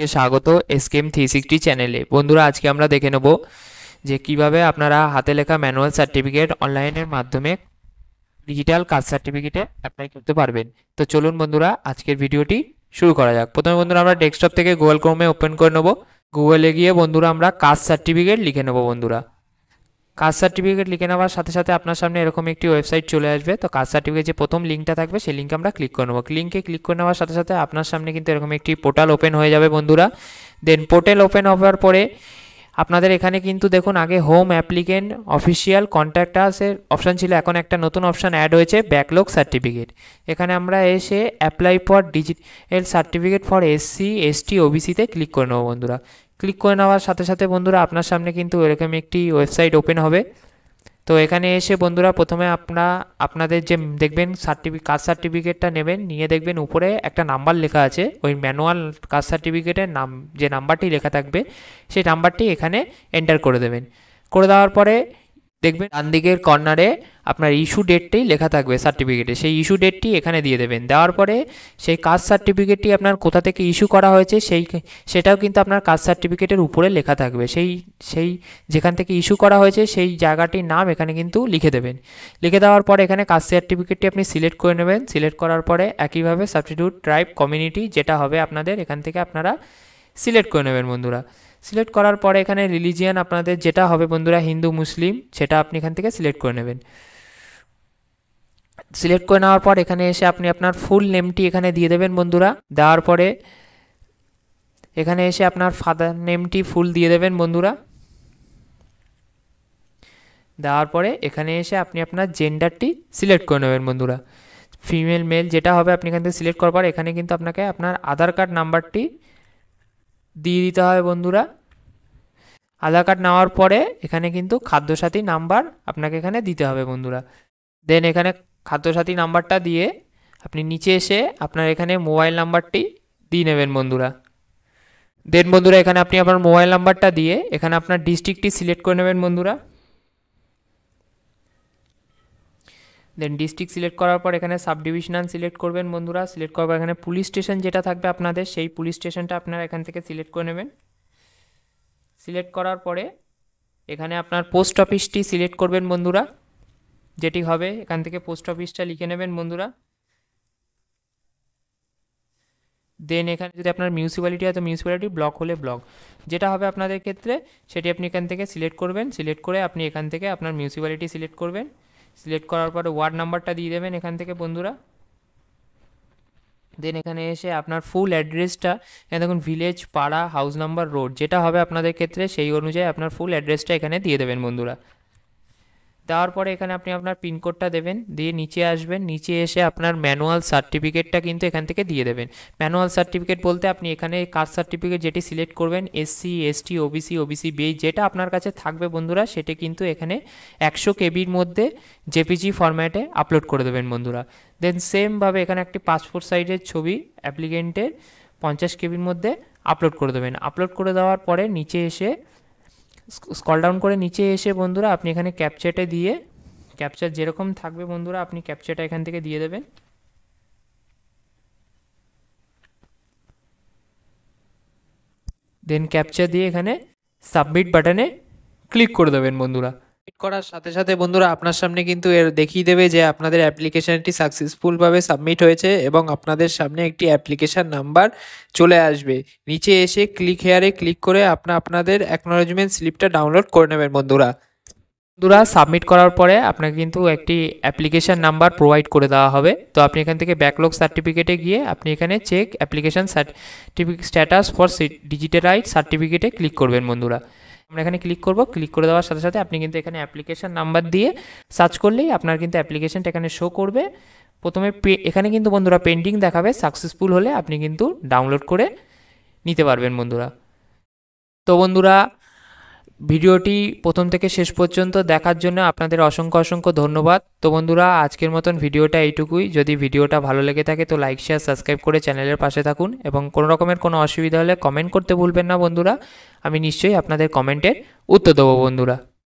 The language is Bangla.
কে স্বাগত এসকেম থ্রি সিক্সটি চ্যানেলে বন্ধুরা আজকে আমরা দেখে নেব যে কিভাবে আপনারা হাতে লেখা ম্যানুয়াল সার্টিফিকেট অনলাইনের মাধ্যমে ডিজিটাল কাস্ট সার্টিফিকেটে অ্যাপ্লাই করতে পারবেন তো চলুন বন্ধুরা আজকের ভিডিওটি শুরু করা যাক প্রথমে বন্ধুরা আমরা ডেস্কটপ থেকে গুগল ক্রোমে ওপেন করে নেব গুগলে গিয়ে বন্ধুরা আমরা কাস্ট সার্টিফিকেট লিখে নেব বন্ধুরা কাস্ট সার্টিফিকেট লিখে নেওয়ার সাথে সাথে আপনার সামনে এরকম একটি ওয়েবসাইট চলে আসবে তো কাস্ট সার্টিফিকেট যে প্রথম লিঙ্কটা থাকবে সেই লিঙ্কে আমরা ক্লিক করে নেবো লিঙ্কে ক্লিক করে নেওয়ার সাথে সাথে আপনার সামনে কিন্তু এরকম একটি পোর্টাল ওপেন হয়ে যাবে বন্ধুরা দেন পোর্টাল ওপেন হওয়ার পরে আপনাদের এখানে কিন্তু দেখুন আগে হোম অ্যাপ্লিকেন্ট অফিসিয়াল কন্ট্যাক্ট আসের অপশান ছিল এখন একটা নতুন অপশান অ্যাড হয়েছে ব্যাকলগ সার্টিফিকেট এখানে আমরা এসে apply for digital certificate for SC ST ওবিসিতে ক্লিক করে নেব বন্ধুরা ক্লিক করে নেওয়ার সাথে সাথে বন্ধুরা আপনার সামনে কিন্তু এরকম একটি ওয়েবসাইট ওপেন হবে তো এখানে এসে বন্ধুরা প্রথমে আপনারা আপনাদের যে দেখবেন সার্টিফিকেট কাস্ট সার্টিফিকেটটা নেবেন নিয়ে দেখবেন উপরে একটা নাম্বার লেখা আছে ওই ম্যানুয়াল কাস্ট সার্টিফিকেটের নাম যে নাম্বারটি লেখা থাকবে সেই নাম্বারটি এখানে এন্টার করে দেবেন করে দেওয়ার পরে দেখবেন ডান দিকের কর্নারে আপনার ইস্যু ডেটটাই লেখা থাকবে সার্টিফিকেটে সেই ইস্যু ডেটটি এখানে দিয়ে দেবেন দেওয়ার পরে সেই কাজ সার্টিফিকেটটি আপনার কোথা থেকে ইস্যু করা হয়েছে সেই সেটাও কিন্তু আপনার কাজ সার্টিফিকেটের উপরে লেখা থাকবে সেই সেই যেখান থেকে ইস্যু করা হয়েছে সেই জায়গাটির নাম এখানে কিন্তু লিখে দেবেন লিখে দেওয়ার পরে এখানে কাজ সার্টিফিকেটটি আপনি সিলেক্ট করে নেবেন সিলেক্ট করার পরে একইভাবে সাবস্টিটিউট ট্রাইব কমিউনিটি যেটা হবে আপনাদের এখান থেকে আপনারা সিলেক্ট করে নেবেন বন্ধুরা সিলেক্ট করার পরে এখানে রিলিজিয়ান আপনাদের যেটা হবে বন্ধুরা হিন্দু মুসলিম সেটা আপনি এখান থেকে সিলেক্ট করে নেবেন সিলেক্ট করে নেওয়ার পর এখানে এসে আপনি আপনার ফুল নেমটি এখানে দিয়ে দেবেন বন্ধুরা দেওয়ার পরে এখানে এসে আপনার ফাদার নেমটি ফুল দিয়ে দেবেন বন্ধুরা দেওয়ার পরে এখানে এসে আপনি আপনার জেন্ডারটি সিলেক্ট করে নেবেন বন্ধুরা ফিমেল মেল যেটা হবে আপনি এখান থেকে সিলেক্ট করার পর এখানে কিন্তু আপনাকে আপনার আধার কার্ড নাম্বারটি দিয়ে দিতে হবে বন্ধুরা আধার কার্ড নেওয়ার পরে এখানে কিন্তু খাদ্যসাথী নাম্বার আপনাকে এখানে দিতে হবে বন্ধুরা দেন এখানে খাদ্যসাথী নাম্বারটা দিয়ে আপনি নিচে এসে আপনার এখানে মোবাইল নাম্বারটি দিয়ে নেবেন বন্ধুরা দেন বন্ধুরা এখানে আপনি আপনার মোবাইল নাম্বারটা দিয়ে এখানে আপনার ডিস্ট্রিক্টটি সিলেক্ট করে নেবেন বন্ধুরা দেন ডিস্ট্রিক্ট সিলেক্ট করার পর এখানে সাব ডিভিশনাল সিলেক্ট করবেন বন্ধুরা সিলেক্ট পর এখানে পুলিশ স্টেশন যেটা থাকবে আপনাদের সেই পুলিশ স্টেশনটা আপনারা এখান থেকে সিলেক্ট করে নেবেন সিলেক্ট করার পরে এখানে আপনার পোস্ট অফিসটি সিলেক্ট করবেন বন্ধুরা যেটি হবে এখান থেকে পোস্ট অফিসটা লিখে নেবেন বন্ধুরা দেন এখানে যদি আপনার মিউনিসিপ্যালিটি হয় তো মিউনিসিপ্যালিটি ব্লক হলে ব্লক যেটা হবে আপনাদের ক্ষেত্রে সেটি আপনি এখান থেকে সিলেক্ট করবেন সিলেক্ট করে আপনি এখান থেকে আপনার মিউনিসিপ্যালিটি সিলেক্ট করবেন সিলেক্ট করার পরে ওয়ার্ড নাম্বারটা দিয়ে দেবেন এখান থেকে বন্ধুরা দেন এখানে এসে আপনার ফুল অ্যাড্রেসটা এখানে দেখুন ভিলেজ পাড়া হাউস নাম্বার রোড যেটা হবে আপনাদের ক্ষেত্রে সেই অনুযায়ী আপনার ফুল অ্যাড্রেসটা এখানে দিয়ে দেবেন বন্ধুরা দেওয়ার পরে এখানে আপনি আপনার পিনকোডটা দেবেন দিয়ে নিচে আসবেন নিচে এসে আপনার ম্যানুয়াল সার্টিফিকেটটা কিন্তু এখান থেকে দিয়ে দেবেন ম্যানুয়াল সার্টিফিকেট বলতে আপনি এখানে কাস্ট সার্টিফিকেট যেটি সিলেক্ট করবেন SC ST OBC OBC B যেটা আপনার কাছে থাকবে বন্ধুরা সেটি কিন্তু এখানে একশো কেবির মধ্যে জেপিজি ফরম্যাটে আপলোড করে দেবেন বন্ধুরা দেন সেমভাবে এখানে একটি পাসপোর্ট সাইজের ছবি অ্যাপ্লিকেন্টের পঞ্চাশ কেবির মধ্যে আপলোড করে দেবেন আপলোড করে দেওয়ার পরে নিচে এসে স্কল ডাউন করে নিচে এসে বন্ধুরা আপনি এখানে ক্যাপচারটা দিয়ে ক্যাপচার যেরকম থাকবে বন্ধুরা আপনি ক্যাপচাটা এখান থেকে দিয়ে দেবেন দেন ক্যাপচার দিয়ে এখানে সাবমিট বাটনে ক্লিক করে দেবেন বন্ধুরা করার সাথে সাথে বন্ধুরা আপনার সামনে কিন্তু এর দেখিয়ে দেবে যে আপনাদের অ্যাপ্লিকেশানটি সাকসেসফুলভাবে সাবমিট হয়েছে এবং আপনাদের সামনে একটি অ্যাপ্লিকেশান নাম্বার চলে আসবে নিচে এসে ক্লিক হেয়ারে ক্লিক করে আপনা আপনাদের অ্যাকনোলজমেন্ট স্লিপটা ডাউনলোড করে নেবেন বন্ধুরা বন্ধুরা সাবমিট করার পরে আপনাকে কিন্তু একটি অ্যাপ্লিকেশান নাম্বার প্রোভাইড করে দেওয়া হবে তো আপনি এখান থেকে ব্যাকলগ সার্টিফিকেটে গিয়ে আপনি এখানে check application certificate status for digitalise সার্টিফিকেটে ক্লিক করবেন বন্ধুরা আমরা এখানে ক্লিক করব ক্লিক করে দেওয়ার সাথে সাথে আপনি কিন্তু এখানে অ্যাপ্লিকেশান নাম্বার দিয়ে সার্চ করলেই আপনার কিন্তু অ্যাপ্লিকেশানটা এখানে শো করবে প্রথমে এখানে কিন্তু বন্ধুরা পেন্ডিং দেখাবে সাকসেসফুল হলে আপনি কিন্তু ডাউনলোড করে নিতে পারবেন বন্ধুরা তো বন্ধুরা ভিডিওটি প্রথম থেকে শেষ পর্যন্ত দেখার জন্য আপনাদের অসংখ্য অসংখ্য ধন্যবাদ তো বন্ধুরা আজকের মতন ভিডিওটা এইটুকুই যদি ভিডিওটা ভালো লেগে থাকে তো লাইক শেয়ার সাবস্ক্রাইব করে চ্যানেলের পাশে থাকুন এবং কোনো রকমের কোনো অসুবিধা হলে কমেন্ট করতে ভুলবেন না বন্ধুরা আমি নিশ্চয়ই আপনাদের কমেন্টের উত্তর দেবো বন্ধুরা